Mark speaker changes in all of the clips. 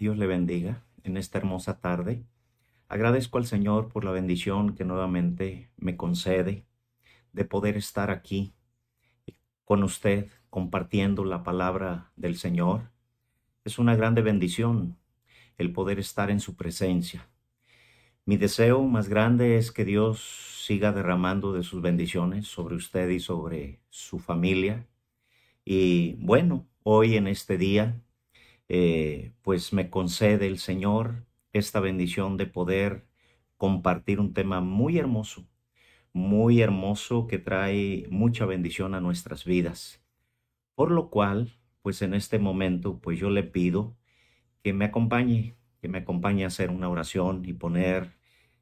Speaker 1: Dios le bendiga en esta hermosa tarde. Agradezco al Señor por la bendición que nuevamente me concede de poder estar aquí con usted compartiendo la palabra del Señor. Es una grande bendición el poder estar en su presencia. Mi deseo más grande es que Dios siga derramando de sus bendiciones sobre usted y sobre su familia. Y bueno, hoy en este día eh, pues me concede el Señor esta bendición de poder compartir un tema muy hermoso, muy hermoso que trae mucha bendición a nuestras vidas. Por lo cual, pues en este momento, pues yo le pido que me acompañe, que me acompañe a hacer una oración y poner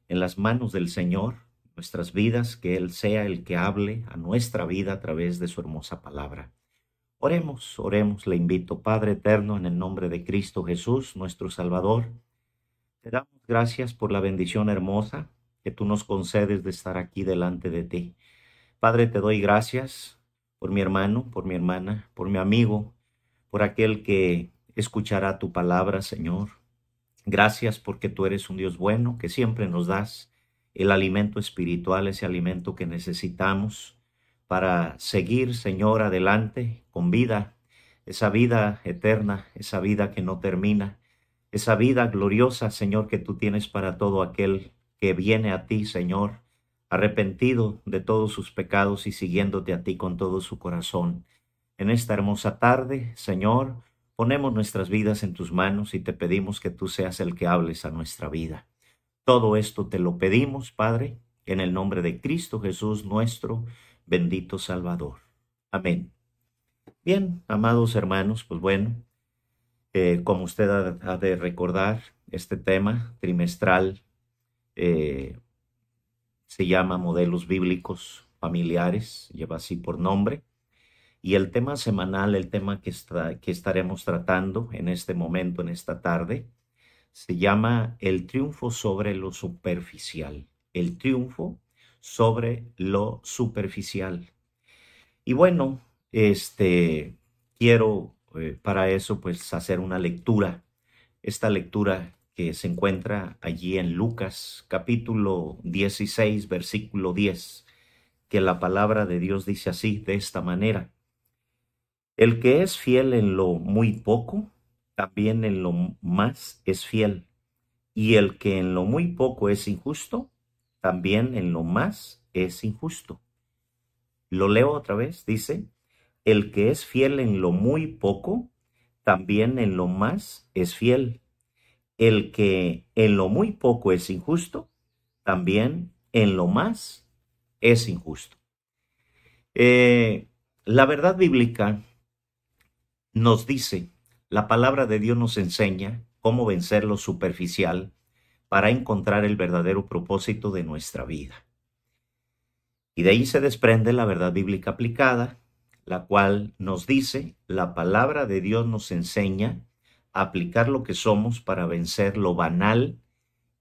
Speaker 1: en las manos del Señor nuestras vidas, que Él sea el que hable a nuestra vida a través de su hermosa palabra. Oremos, oremos, le invito, Padre eterno, en el nombre de Cristo Jesús, nuestro Salvador. Te damos gracias por la bendición hermosa que tú nos concedes de estar aquí delante de ti. Padre, te doy gracias por mi hermano, por mi hermana, por mi amigo, por aquel que escuchará tu palabra, Señor. Gracias porque tú eres un Dios bueno, que siempre nos das el alimento espiritual, ese alimento que necesitamos para seguir, Señor, adelante con vida, esa vida eterna, esa vida que no termina, esa vida gloriosa, Señor, que tú tienes para todo aquel que viene a ti, Señor, arrepentido de todos sus pecados y siguiéndote a ti con todo su corazón. En esta hermosa tarde, Señor, ponemos nuestras vidas en tus manos y te pedimos que tú seas el que hables a nuestra vida. Todo esto te lo pedimos, Padre, en el nombre de Cristo Jesús nuestro bendito Salvador. Amén. Bien, amados hermanos, pues bueno, eh, como usted ha, de recordar, este tema trimestral eh, se llama Modelos Bíblicos Familiares, lleva así por nombre. Y el tema semanal, el tema que, está, que estaremos tratando en este momento, en esta tarde, se llama El triunfo sobre lo superficial. El triunfo sobre lo superficial. Y bueno, este, quiero eh, para eso pues hacer una lectura. Esta lectura que se encuentra allí en Lucas capítulo 16 versículo 10, que la palabra de Dios dice así, de esta manera. El que es fiel en lo muy poco, también en lo más es fiel. Y el que en lo muy poco es injusto, también en lo más es injusto. Lo leo otra vez, dice, el que es fiel en lo muy poco, también en lo más es fiel. El que en lo muy poco es injusto, también en lo más es injusto. Eh, la verdad bíblica nos dice, la palabra de Dios nos enseña cómo vencer lo superficial, para encontrar el verdadero propósito de nuestra vida. Y de ahí se desprende la verdad bíblica aplicada, la cual nos dice, la palabra de Dios nos enseña a aplicar lo que somos para vencer lo banal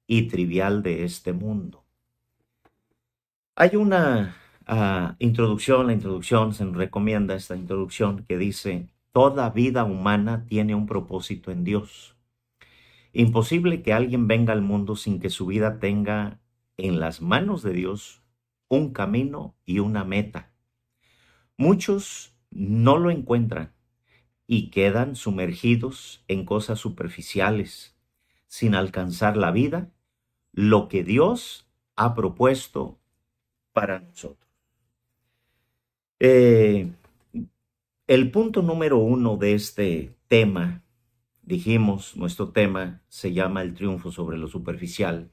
Speaker 1: y trivial de este mundo. Hay una ah, introducción, la introducción se recomienda esta introducción que dice, toda vida humana tiene un propósito en Dios. Imposible que alguien venga al mundo sin que su vida tenga en las manos de Dios un camino y una meta. Muchos no lo encuentran y quedan sumergidos en cosas superficiales, sin alcanzar la vida, lo que Dios ha propuesto para nosotros. Eh, el punto número uno de este tema Dijimos, nuestro tema se llama el triunfo sobre lo superficial.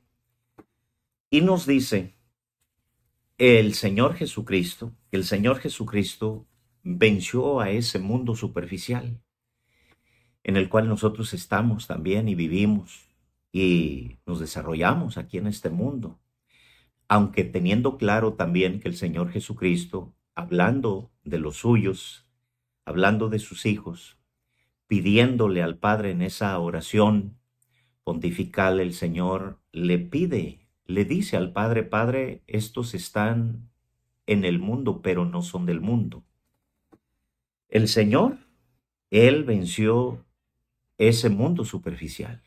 Speaker 1: Y nos dice el Señor Jesucristo, que el Señor Jesucristo venció a ese mundo superficial en el cual nosotros estamos también y vivimos y nos desarrollamos aquí en este mundo. Aunque teniendo claro también que el Señor Jesucristo, hablando de los suyos, hablando de sus hijos, pidiéndole al Padre en esa oración pontifical, el Señor le pide, le dice al Padre, Padre, estos están en el mundo, pero no son del mundo. El Señor, Él venció ese mundo superficial.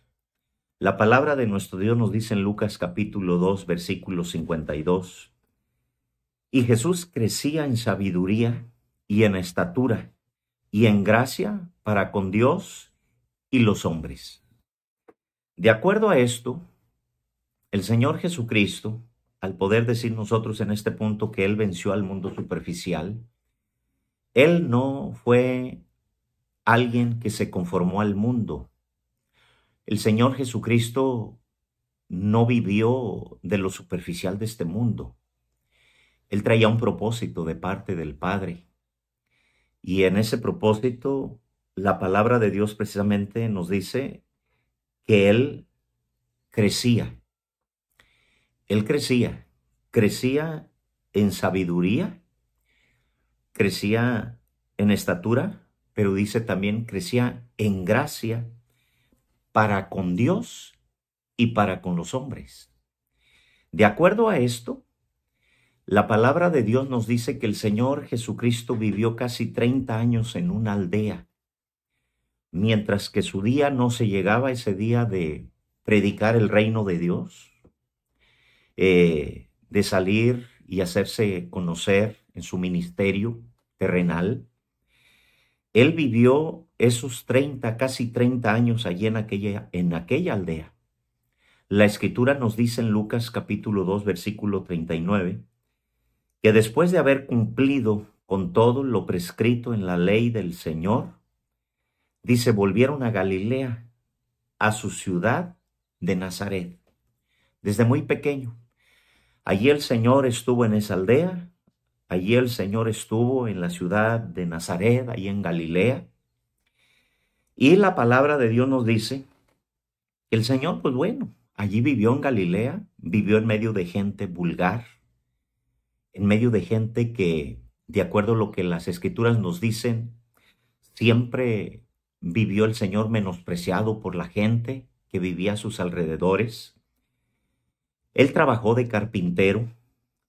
Speaker 1: La palabra de nuestro Dios nos dice en Lucas capítulo 2, versículo 52. Y Jesús crecía en sabiduría y en estatura y en gracia para con Dios y los hombres. De acuerdo a esto, el Señor Jesucristo, al poder decir nosotros en este punto que Él venció al mundo superficial, Él no fue alguien que se conformó al mundo. El Señor Jesucristo no vivió de lo superficial de este mundo. Él traía un propósito de parte del Padre. Y en ese propósito la palabra de Dios precisamente nos dice que él crecía. Él crecía, crecía en sabiduría, crecía en estatura, pero dice también crecía en gracia para con Dios y para con los hombres. De acuerdo a esto, la palabra de Dios nos dice que el Señor Jesucristo vivió casi 30 años en una aldea mientras que su día no se llegaba ese día de predicar el reino de Dios, eh, de salir y hacerse conocer en su ministerio terrenal. Él vivió esos 30, casi 30 años allí en aquella, en aquella aldea. La escritura nos dice en Lucas capítulo 2, versículo 39, que después de haber cumplido con todo lo prescrito en la ley del Señor, Dice, volvieron a Galilea, a su ciudad de Nazaret, desde muy pequeño. Allí el Señor estuvo en esa aldea, allí el Señor estuvo en la ciudad de Nazaret, allí en Galilea. Y la palabra de Dios nos dice, el Señor, pues bueno, allí vivió en Galilea, vivió en medio de gente vulgar, en medio de gente que, de acuerdo a lo que las escrituras nos dicen, siempre vivió el Señor menospreciado por la gente que vivía a sus alrededores. Él trabajó de carpintero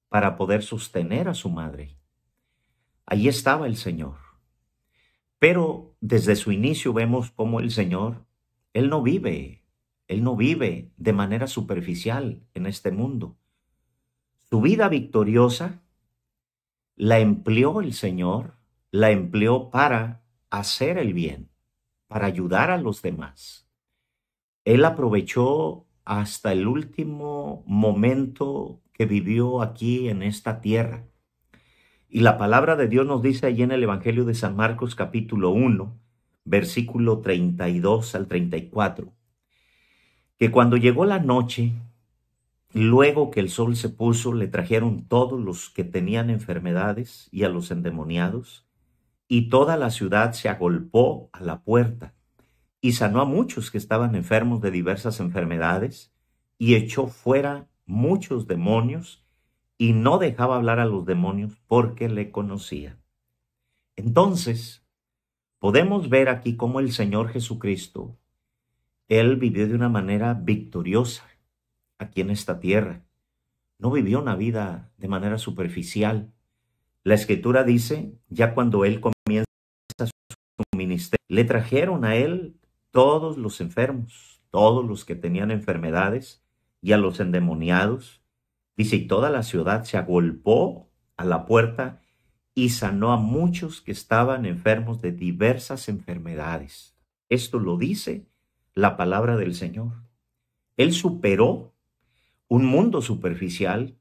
Speaker 1: para poder sostener a su madre. Allí estaba el Señor. Pero desde su inicio vemos cómo el Señor, Él no vive, Él no vive de manera superficial en este mundo. Su vida victoriosa la empleó el Señor, la empleó para hacer el bien para ayudar a los demás. Él aprovechó hasta el último momento que vivió aquí en esta tierra. Y la palabra de Dios nos dice allí en el Evangelio de San Marcos capítulo 1, versículo 32 al 34, que cuando llegó la noche, luego que el sol se puso, le trajeron todos los que tenían enfermedades y a los endemoniados, y toda la ciudad se agolpó a la puerta, y sanó a muchos que estaban enfermos de diversas enfermedades, y echó fuera muchos demonios, y no dejaba hablar a los demonios porque le conocía. Entonces, podemos ver aquí cómo el Señor Jesucristo, Él vivió de una manera victoriosa aquí en esta tierra. No vivió una vida de manera superficial. La escritura dice, ya cuando él comienza su ministerio, le trajeron a él todos los enfermos, todos los que tenían enfermedades y a los endemoniados. Dice, y toda la ciudad se agolpó a la puerta y sanó a muchos que estaban enfermos de diversas enfermedades. Esto lo dice la palabra del Señor. Él superó un mundo superficial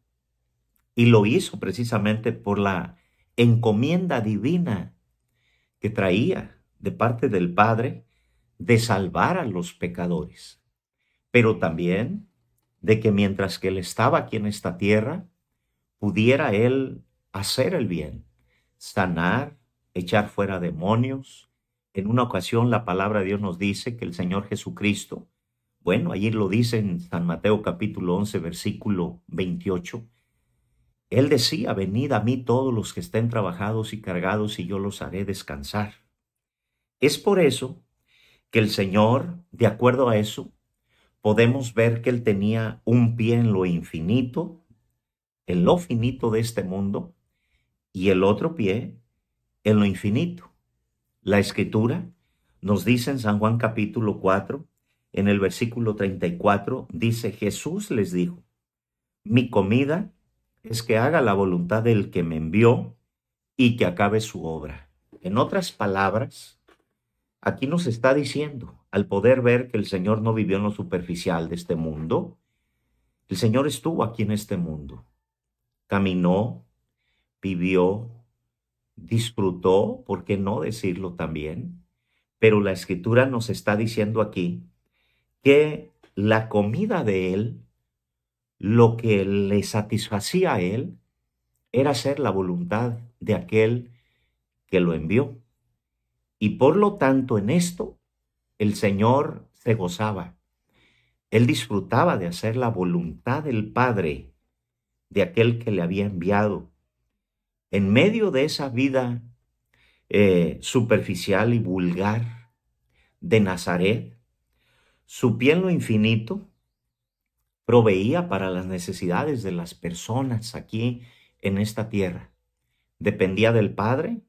Speaker 1: y lo hizo precisamente por la encomienda divina que traía de parte del Padre de salvar a los pecadores, pero también de que mientras que él estaba aquí en esta tierra, pudiera él hacer el bien, sanar, echar fuera demonios. En una ocasión la palabra de Dios nos dice que el Señor Jesucristo, bueno, allí lo dice en San Mateo capítulo 11, versículo 28, él decía, venid a mí todos los que estén trabajados y cargados y yo los haré descansar. Es por eso que el Señor, de acuerdo a eso, podemos ver que Él tenía un pie en lo infinito, en lo finito de este mundo, y el otro pie en lo infinito. La escritura nos dice en San Juan capítulo 4, en el versículo 34, dice Jesús les dijo, mi comida es que haga la voluntad del que me envió y que acabe su obra. En otras palabras, aquí nos está diciendo, al poder ver que el Señor no vivió en lo superficial de este mundo, el Señor estuvo aquí en este mundo, caminó, vivió, disfrutó, ¿por qué no decirlo también? Pero la escritura nos está diciendo aquí que la comida de Él lo que le satisfacía a él era hacer la voluntad de aquel que lo envió. Y por lo tanto en esto el Señor se gozaba. Él disfrutaba de hacer la voluntad del Padre, de aquel que le había enviado. En medio de esa vida eh, superficial y vulgar de Nazaret, su en lo infinito proveía para las necesidades de las personas aquí en esta tierra. Dependía del Padre,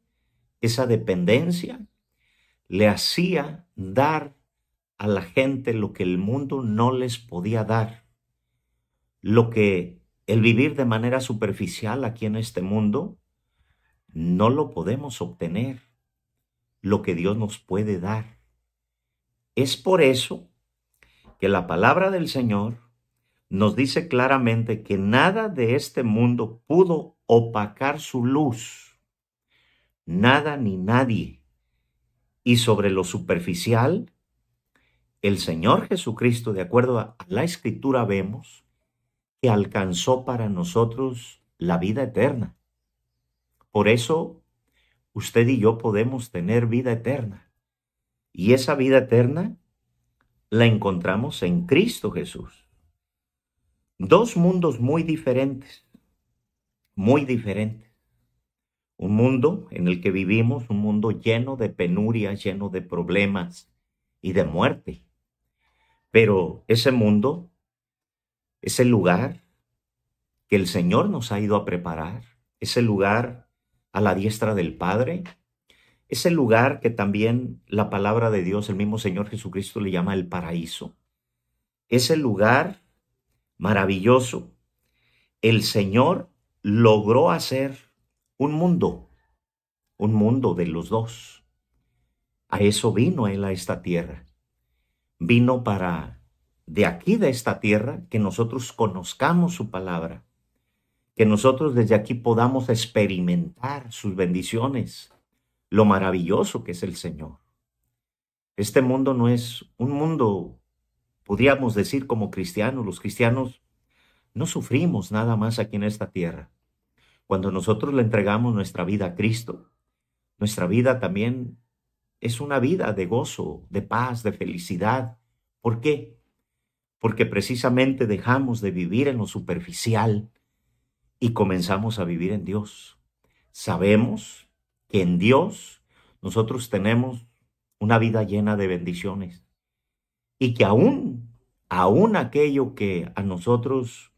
Speaker 1: esa dependencia le hacía dar a la gente lo que el mundo no les podía dar, lo que el vivir de manera superficial aquí en este mundo no lo podemos obtener, lo que Dios nos puede dar. Es por eso que la palabra del Señor nos dice claramente que nada de este mundo pudo opacar su luz, nada ni nadie. Y sobre lo superficial, el Señor Jesucristo, de acuerdo a la escritura, vemos que alcanzó para nosotros la vida eterna. Por eso, usted y yo podemos tener vida eterna. Y esa vida eterna la encontramos en Cristo Jesús. Dos mundos muy diferentes, muy diferentes. Un mundo en el que vivimos, un mundo lleno de penurias, lleno de problemas y de muerte. Pero ese mundo ese lugar que el Señor nos ha ido a preparar, ese lugar a la diestra del Padre, ese lugar que también la palabra de Dios, el mismo Señor Jesucristo le llama el paraíso, ese lugar maravilloso, el Señor logró hacer un mundo, un mundo de los dos. A eso vino Él a esta tierra. Vino para de aquí, de esta tierra, que nosotros conozcamos su palabra, que nosotros desde aquí podamos experimentar sus bendiciones, lo maravilloso que es el Señor. Este mundo no es un mundo Podríamos decir como cristianos, los cristianos no sufrimos nada más aquí en esta tierra. Cuando nosotros le entregamos nuestra vida a Cristo, nuestra vida también es una vida de gozo, de paz, de felicidad. ¿Por qué? Porque precisamente dejamos de vivir en lo superficial y comenzamos a vivir en Dios. Sabemos que en Dios nosotros tenemos una vida llena de bendiciones y que aún, aún aquello que a nosotros,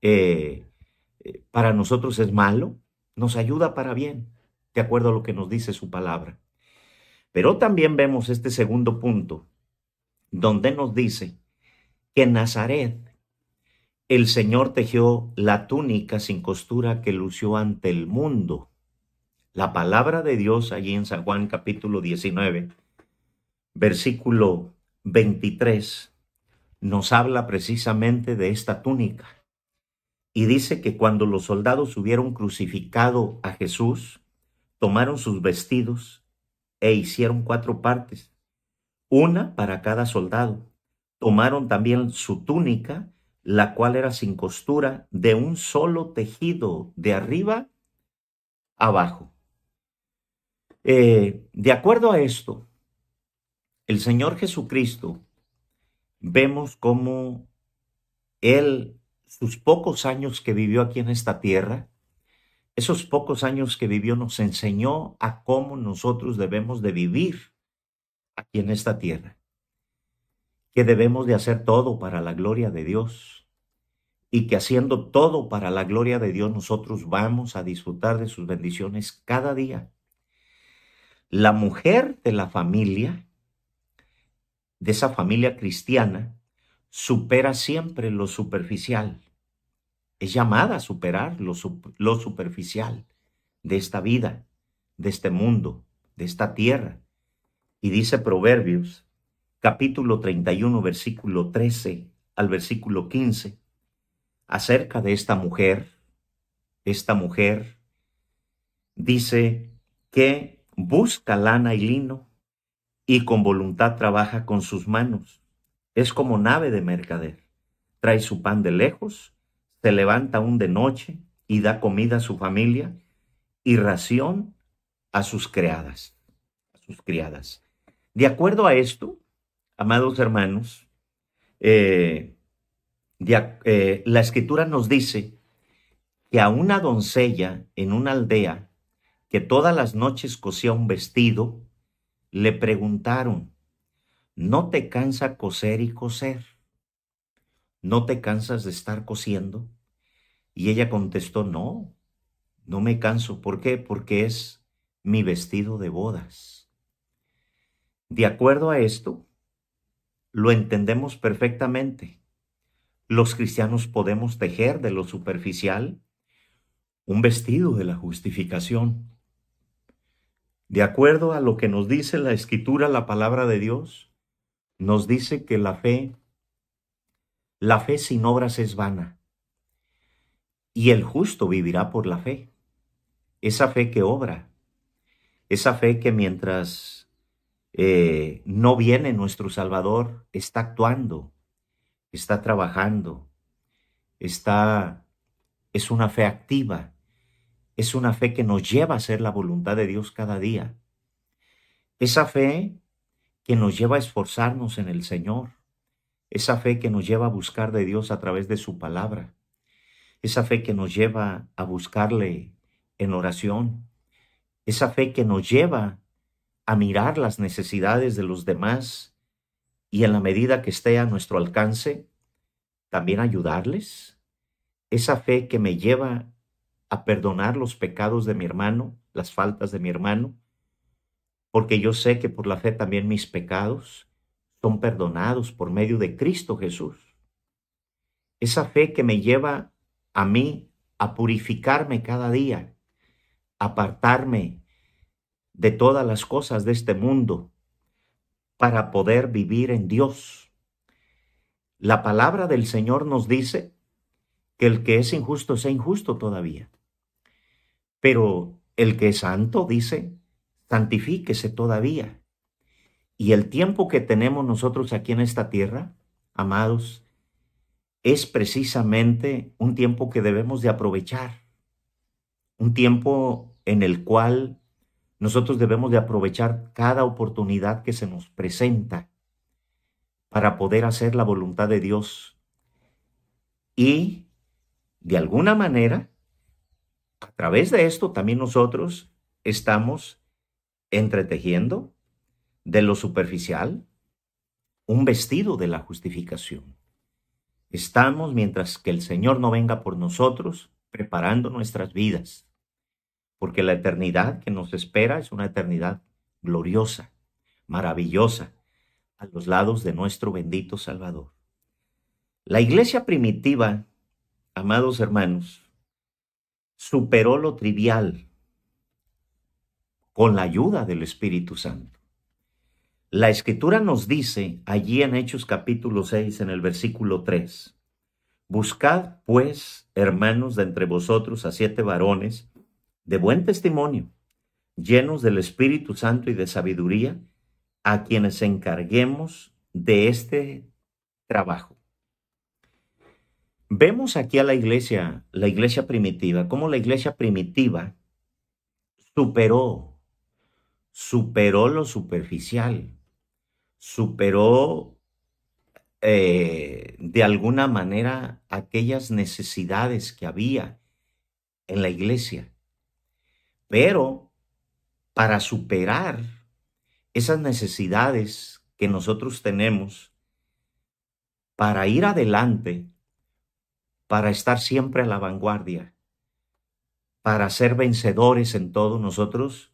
Speaker 1: eh, eh, para nosotros es malo, nos ayuda para bien, de acuerdo a lo que nos dice su palabra. Pero también vemos este segundo punto, donde nos dice que en Nazaret el Señor tejió la túnica sin costura que lució ante el mundo. La palabra de Dios allí en San Juan capítulo 19, versículo 23 nos habla precisamente de esta túnica y dice que cuando los soldados hubieron crucificado a Jesús, tomaron sus vestidos e hicieron cuatro partes, una para cada soldado. Tomaron también su túnica, la cual era sin costura, de un solo tejido, de arriba abajo. Eh, de acuerdo a esto, el Señor Jesucristo, vemos cómo Él, sus pocos años que vivió aquí en esta tierra, esos pocos años que vivió nos enseñó a cómo nosotros debemos de vivir aquí en esta tierra, que debemos de hacer todo para la gloria de Dios y que haciendo todo para la gloria de Dios nosotros vamos a disfrutar de sus bendiciones cada día. La mujer de la familia de esa familia cristiana supera siempre lo superficial. Es llamada a superar lo, superficial de esta vida, de este mundo, de esta tierra. Y dice Proverbios, capítulo 31, versículo 13 al versículo 15, acerca de esta mujer, esta mujer dice que busca lana y lino y con voluntad trabaja con sus manos. Es como nave de mercader. Trae su pan de lejos, se levanta aún de noche y da comida a su familia y ración a sus criadas, a sus criadas. De acuerdo a esto, amados hermanos, eh, eh, la escritura nos dice que a una doncella en una aldea que todas las noches cosía un vestido le preguntaron, ¿no te cansa coser y coser? ¿No te cansas de estar cosiendo? Y ella contestó, no, no me canso. ¿Por qué? Porque es mi vestido de bodas. De acuerdo a esto, lo entendemos perfectamente. Los cristianos podemos tejer de lo superficial un vestido de la justificación de acuerdo a lo que nos dice la escritura, la palabra de Dios, nos dice que la fe, la fe sin obras es vana. Y el justo vivirá por la fe. Esa fe que obra. Esa fe que mientras eh, no viene nuestro Salvador, está actuando, está trabajando, está, es una fe activa es una fe que nos lleva a hacer la voluntad de Dios cada día. Esa fe que nos lleva a esforzarnos en el Señor. Esa fe que nos lleva a buscar de Dios a través de su palabra. Esa fe que nos lleva a buscarle en oración. Esa fe que nos lleva a mirar las necesidades de los demás y en la medida que esté a nuestro alcance, también ayudarles. Esa fe que me lleva a perdonar los pecados de mi hermano, las faltas de mi hermano, porque yo sé que por la fe también mis pecados son perdonados por medio de Cristo Jesús. Esa fe que me lleva a mí a purificarme cada día, apartarme de todas las cosas de este mundo para poder vivir en Dios. La palabra del Señor nos dice que el que es injusto sea injusto todavía. Pero el que es santo dice, santifíquese todavía. Y el tiempo que tenemos nosotros aquí en esta tierra, amados, es precisamente un tiempo que debemos de aprovechar. Un tiempo en el cual nosotros debemos de aprovechar cada oportunidad que se nos presenta para poder hacer la voluntad de Dios. Y, de alguna manera, a través de esto también nosotros estamos entretejiendo de lo superficial un vestido de la justificación. Estamos, mientras que el Señor no venga por nosotros, preparando nuestras vidas, porque la eternidad que nos espera es una eternidad gloriosa, maravillosa, a los lados de nuestro bendito Salvador. La iglesia primitiva, amados hermanos, superó lo trivial con la ayuda del Espíritu Santo. La escritura nos dice allí en Hechos capítulo 6 en el versículo 3, Buscad pues, hermanos, de entre vosotros a siete varones de buen testimonio, llenos del Espíritu Santo y de sabiduría, a quienes encarguemos de este trabajo. Vemos aquí a la iglesia, la iglesia primitiva, cómo la iglesia primitiva superó, superó lo superficial, superó eh, de alguna manera aquellas necesidades que había en la iglesia. Pero para superar esas necesidades que nosotros tenemos, para ir adelante, para estar siempre a la vanguardia, para ser vencedores en todos nosotros,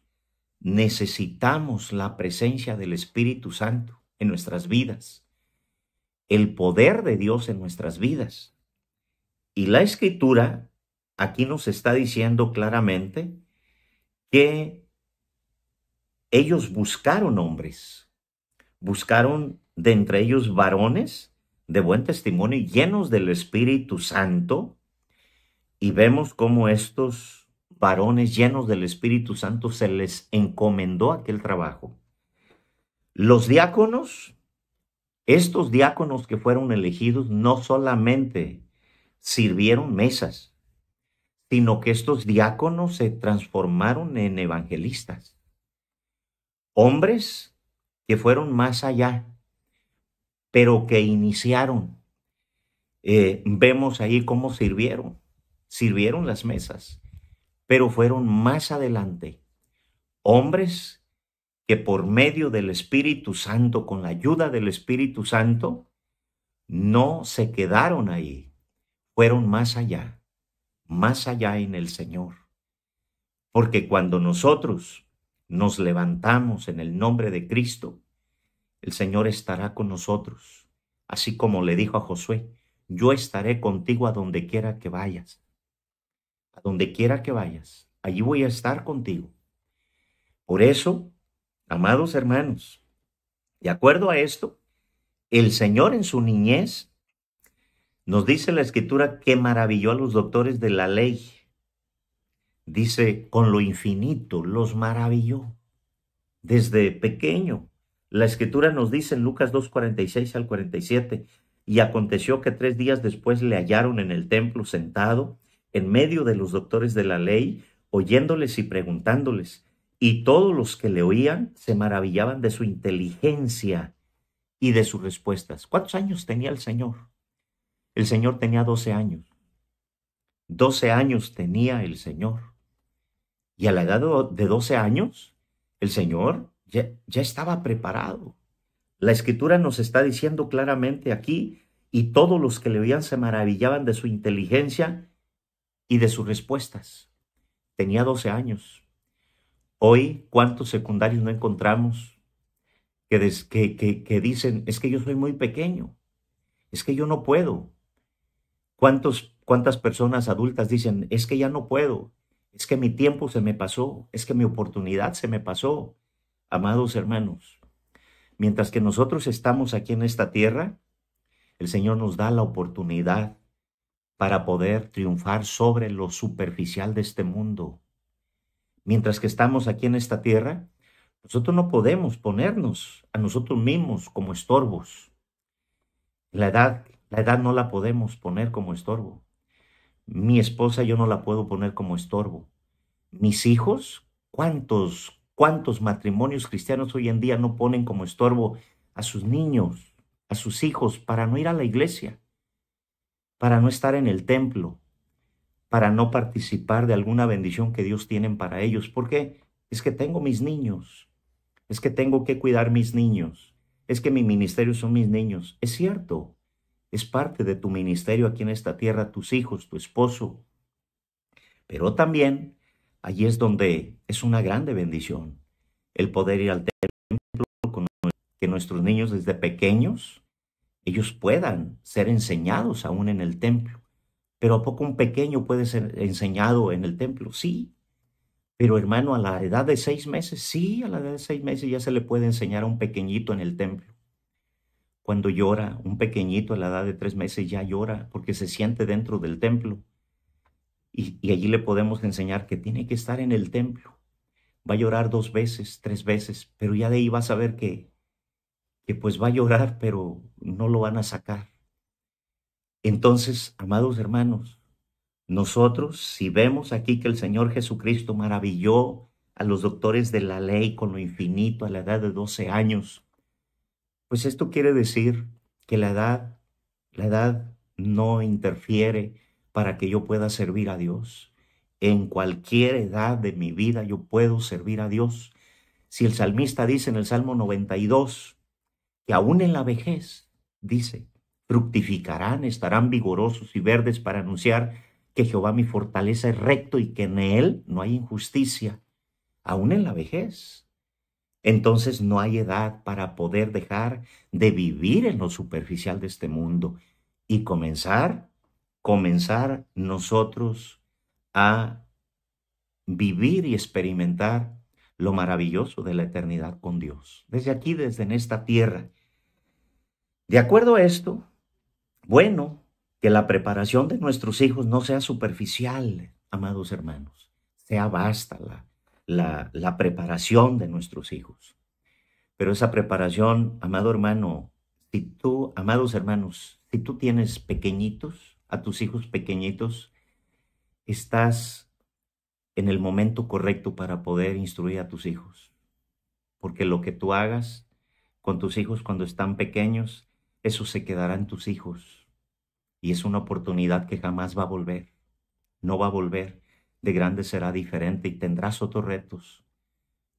Speaker 1: necesitamos la presencia del Espíritu Santo en nuestras vidas, el poder de Dios en nuestras vidas. Y la escritura aquí nos está diciendo claramente que ellos buscaron hombres, buscaron de entre ellos varones de buen testimonio, llenos del Espíritu Santo, y vemos cómo estos varones llenos del Espíritu Santo se les encomendó aquel trabajo. Los diáconos, estos diáconos que fueron elegidos, no solamente sirvieron mesas, sino que estos diáconos se transformaron en evangelistas, hombres que fueron más allá pero que iniciaron. Eh, vemos ahí cómo sirvieron, sirvieron las mesas, pero fueron más adelante hombres que por medio del Espíritu Santo, con la ayuda del Espíritu Santo, no se quedaron ahí, fueron más allá, más allá en el Señor. Porque cuando nosotros nos levantamos en el nombre de Cristo, el Señor estará con nosotros, así como le dijo a Josué, yo estaré contigo a donde quiera que vayas. A donde quiera que vayas, allí voy a estar contigo. Por eso, amados hermanos, de acuerdo a esto, el Señor en su niñez nos dice la escritura que maravilló a los doctores de la ley. Dice, con lo infinito los maravilló desde pequeño. La escritura nos dice en Lucas 46 al 47, y aconteció que tres días después le hallaron en el templo sentado, en medio de los doctores de la ley, oyéndoles y preguntándoles, y todos los que le oían se maravillaban de su inteligencia y de sus respuestas. ¿Cuántos años tenía el Señor? El Señor tenía 12 años. 12 años tenía el Señor. Y a la edad de 12 años, el Señor ya, estaba preparado. La escritura nos está diciendo claramente aquí, y todos los que le veían se maravillaban de su inteligencia y de sus respuestas. Tenía 12 años. Hoy, ¿cuántos secundarios no encontramos que, dicen, es que yo soy muy pequeño, es que yo no puedo? ¿Cuántos, ¿Cuántas personas adultas dicen, es que ya no puedo, es que mi tiempo se me pasó, es que mi oportunidad se me pasó, Amados hermanos, mientras que nosotros estamos aquí en esta tierra, el Señor nos da la oportunidad para poder triunfar sobre lo superficial de este mundo. Mientras que estamos aquí en esta tierra, nosotros no podemos ponernos a nosotros mismos como estorbos. La edad, la edad no la podemos poner como estorbo. Mi esposa yo no la puedo poner como estorbo. Mis hijos, ¿cuántos ¿Cuántos matrimonios cristianos hoy en día no ponen como estorbo a sus niños, a sus hijos, para no ir a la iglesia, para no estar en el templo, para no participar de alguna bendición que Dios tiene para ellos? ¿Por qué? Es que tengo mis niños, es que tengo que cuidar mis niños, es que mi ministerio son mis niños. Es cierto, es parte de tu ministerio aquí en esta tierra, tus hijos, tu esposo, pero también Allí es donde es una grande bendición el poder ir al templo, con, que nuestros niños desde pequeños, ellos puedan ser enseñados aún en el templo. Pero ¿a poco un pequeño puede ser enseñado en el templo? Sí. Pero hermano, a la edad de seis meses, sí, a la edad de seis meses ya se le puede enseñar a un pequeñito en el templo cuando llora, un pequeñito a la edad de tres meses ya llora porque se siente dentro del templo. Y, allí le podemos enseñar que tiene que estar en el templo. Va a llorar dos veces, tres veces, pero ya de ahí va a saber que, que pues va a llorar, pero no lo van a sacar. Entonces, amados hermanos, nosotros, si vemos aquí que el Señor Jesucristo maravilló a los doctores de la ley con lo infinito a la edad de 12 años, pues esto quiere decir que la edad, la edad no interfiere para que yo pueda servir a Dios. En cualquier edad de mi vida yo puedo servir a Dios. Si el salmista dice en el Salmo 92, que aún en la vejez, dice, fructificarán, estarán vigorosos y verdes para anunciar que Jehová mi fortaleza es recto y que en él no hay injusticia, aún en la vejez. Entonces no hay edad para poder dejar de vivir en lo superficial de este mundo y comenzar comenzar nosotros a vivir y experimentar lo maravilloso de la eternidad con Dios, desde aquí, desde en esta tierra. De acuerdo a esto, bueno, que la preparación de nuestros hijos no sea superficial, amados hermanos, sea basta la, la, la preparación de nuestros hijos. Pero esa preparación, amado hermano, si tú, amados hermanos, si tú tienes pequeñitos, a tus hijos pequeñitos, estás en el momento correcto para poder instruir a tus hijos. Porque lo que tú hagas con tus hijos cuando están pequeños, eso se quedará en tus hijos. Y es una oportunidad que jamás va a volver. No va a volver. De grande será diferente y tendrás otros retos.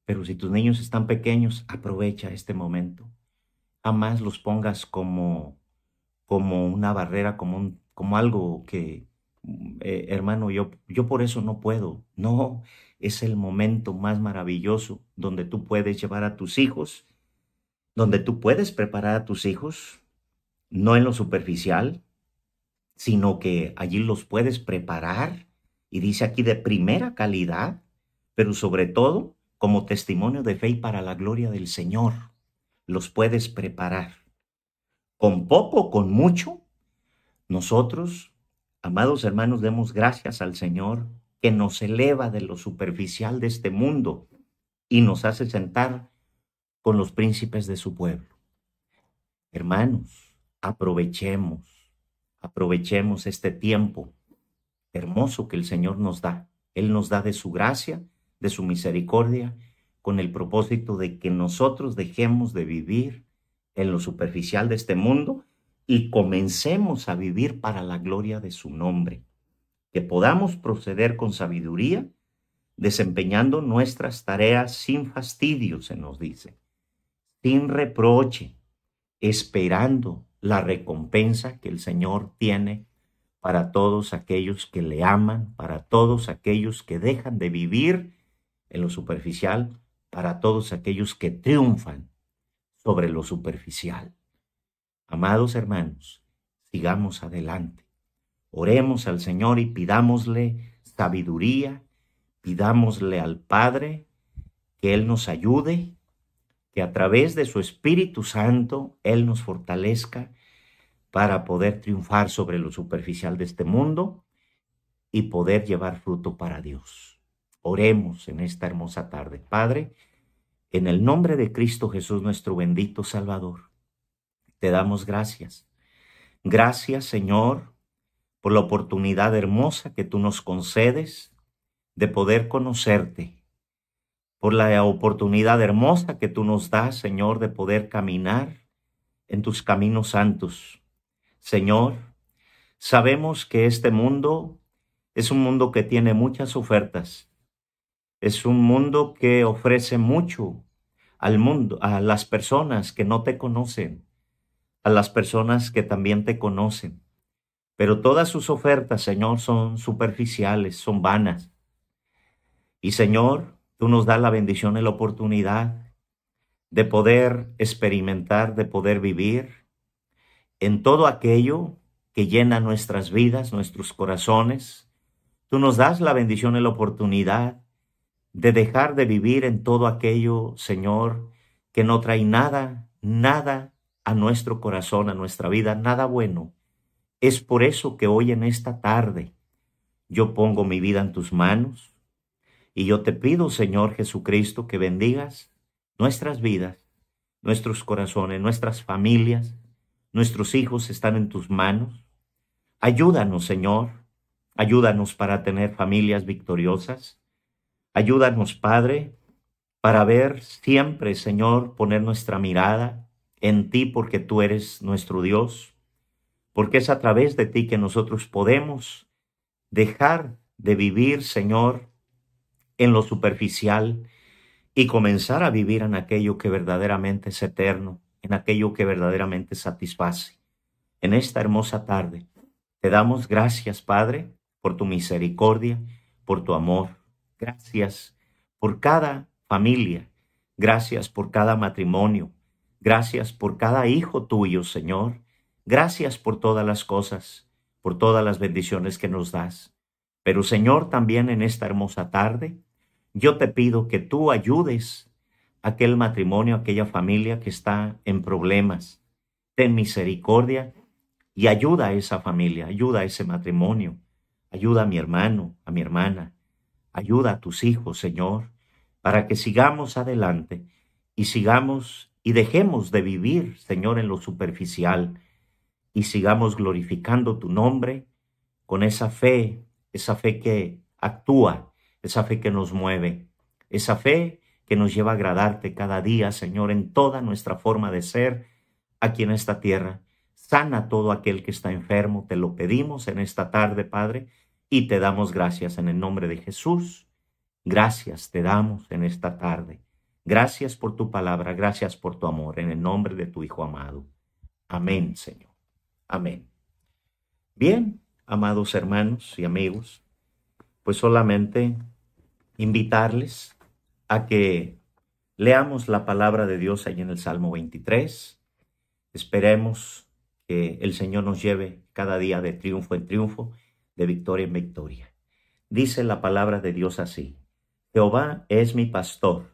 Speaker 1: Pero si tus niños están pequeños, aprovecha este momento. Jamás los pongas como, como una barrera, como un como algo que, mm, eh, hermano, yo, yo por eso no puedo. No, es el momento más maravilloso donde tú puedes llevar a tus hijos, donde tú puedes preparar a tus hijos, no en lo superficial, sino que allí los puedes preparar, y dice aquí de primera calidad, pero sobre todo como testimonio de fe y para la gloria del Señor. Los puedes preparar. Con poco, con mucho, nosotros, amados hermanos, demos gracias al Señor que nos eleva de lo superficial de este mundo y nos hace sentar con los príncipes de su pueblo. Hermanos, aprovechemos, aprovechemos este tiempo hermoso que el Señor nos da. Él nos da de su gracia, de su misericordia, con el propósito de que nosotros dejemos de vivir en lo superficial de este mundo y comencemos a vivir para la gloria de su nombre, que podamos proceder con sabiduría, desempeñando nuestras tareas sin fastidio, se nos dice, sin reproche, esperando la recompensa que el Señor tiene para todos aquellos que le aman, para todos aquellos que dejan de vivir en lo superficial, para todos aquellos que triunfan sobre lo superficial. Amados hermanos, sigamos adelante. Oremos al Señor y pidámosle sabiduría, pidámosle al Padre que Él nos ayude, que a través de su Espíritu Santo Él nos fortalezca para poder triunfar sobre lo superficial de este mundo y poder llevar fruto para Dios. Oremos en esta hermosa tarde, Padre, en el nombre de Cristo Jesús nuestro bendito Salvador te damos gracias. Gracias, Señor, por la oportunidad hermosa que tú nos concedes de poder conocerte, por la oportunidad hermosa que tú nos das, Señor, de poder caminar en tus caminos santos. Señor, sabemos que este mundo es un mundo que tiene muchas ofertas. Es un mundo que ofrece mucho al mundo, a las personas que no te conocen a las personas que también te conocen. Pero todas sus ofertas, Señor, son superficiales, son vanas. Y Señor, tú nos das la bendición y la oportunidad de poder experimentar, de poder vivir en todo aquello que llena nuestras vidas, nuestros corazones. Tú nos das la bendición y la oportunidad de dejar de vivir en todo aquello, Señor, que no trae nada, nada a nuestro corazón, a nuestra vida, nada bueno. Es por eso que hoy en esta tarde yo pongo mi vida en tus manos y yo te pido, Señor Jesucristo, que bendigas nuestras vidas, nuestros corazones, nuestras familias, nuestros hijos están en tus manos. Ayúdanos, Señor, ayúdanos para tener familias victoriosas. Ayúdanos, Padre, para ver siempre, Señor, poner nuestra mirada en ti porque tú eres nuestro Dios, porque es a través de ti que nosotros podemos dejar de vivir, Señor, en lo superficial y comenzar a vivir en aquello que verdaderamente es eterno, en aquello que verdaderamente satisface. En esta hermosa tarde, te damos gracias, Padre, por tu misericordia, por tu amor. Gracias por cada familia. Gracias por cada matrimonio. Gracias por cada hijo tuyo, Señor. Gracias por todas las cosas, por todas las bendiciones que nos das. Pero, Señor, también en esta hermosa tarde, yo te pido que tú ayudes a aquel matrimonio, a aquella familia que está en problemas. Ten misericordia y ayuda a esa familia, ayuda a ese matrimonio, ayuda a mi hermano, a mi hermana, ayuda a tus hijos, Señor, para que sigamos adelante y sigamos y dejemos de vivir, Señor, en lo superficial y sigamos glorificando tu nombre con esa fe, esa fe que actúa, esa fe que nos mueve, esa fe que nos lleva a agradarte cada día, Señor, en toda nuestra forma de ser aquí en esta tierra. Sana todo aquel que está enfermo, te lo pedimos en esta tarde, Padre, y te damos gracias en el nombre de Jesús. Gracias te damos en esta tarde. Gracias por tu palabra, gracias por tu amor, en el nombre de tu Hijo amado. Amén, Señor. Amén. Bien, amados hermanos y amigos, pues solamente invitarles a que leamos la palabra de Dios ahí en el Salmo 23. Esperemos que el Señor nos lleve cada día de triunfo en triunfo, de victoria en victoria. Dice la palabra de Dios así, Jehová es mi pastor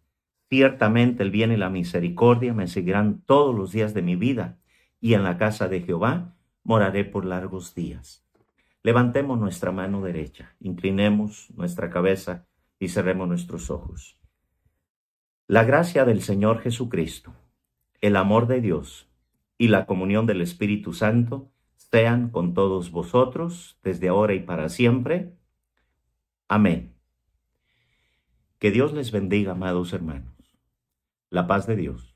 Speaker 1: Ciertamente el bien y la misericordia me seguirán todos los días de mi vida, y en la casa de Jehová moraré por largos días. Levantemos nuestra mano derecha, inclinemos nuestra cabeza y cerremos nuestros ojos. La gracia del Señor Jesucristo, el amor de Dios y la comunión del Espíritu Santo sean con todos vosotros desde ahora y para siempre. Amén. Que Dios les bendiga, amados hermanos. La paz de Dios.